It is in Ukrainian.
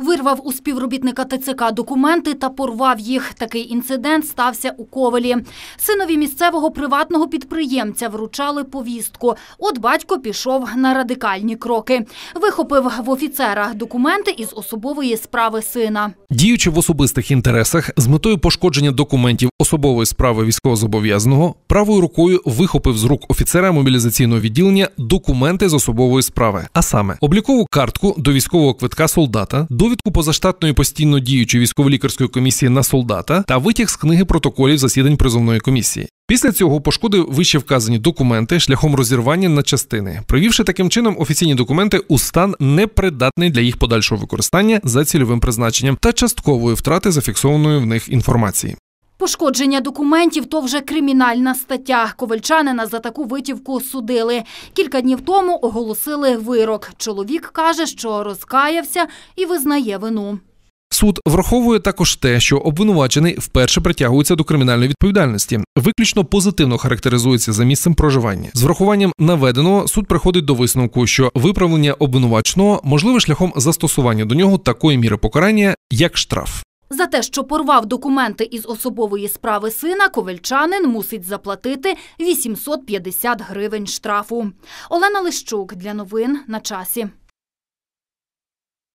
Вирвав у співробітника ТЦК документи та порвав їх. Такий інцидент стався у ковалі. Синові місцевого приватного підприємця вручали повістку. От батько пішов на радикальні кроки. Вихопив в офіцера документи із особової справи сина. Діючи в особистих інтересах з метою пошкодження документів особової справи військовозобов'язаного, правою рукою вихопив з рук офіцера мобілізаційного відділення документи з особової справи, а саме облікову картку до військового квитка солдата. до довідку позаштатної постійно діючої військово-лікарської комісії на солдата та витяг з книги протоколів засідань призовної комісії. Після цього пошкодив вище вказані документи шляхом розірвання на частини, привівши таким чином офіційні документи у стан непридатний для їх подальшого використання за цільовим призначенням та часткової втрати зафіксованої в них інформації. Пошкодження документів то вже кримінальна стаття. Ковальчанина за таку витівку судили. Кілька днів тому оголосили вирок. Чоловік каже, що розкаявся і визнає вину. Суд враховує також те, що обвинувачений вперше притягується до кримінальної відповідальності, виключно позитивно характеризується за місцем проживання. З врахуванням наведеного суд приходить до висновку, що виправлення обвинувачного можливе шляхом застосування до нього такої міри покарання, як штраф. За те, що порвав документи із особової справи сина, ковельчанин мусить заплатити 850 гривень штрафу. Олена Лищук для новин на часі.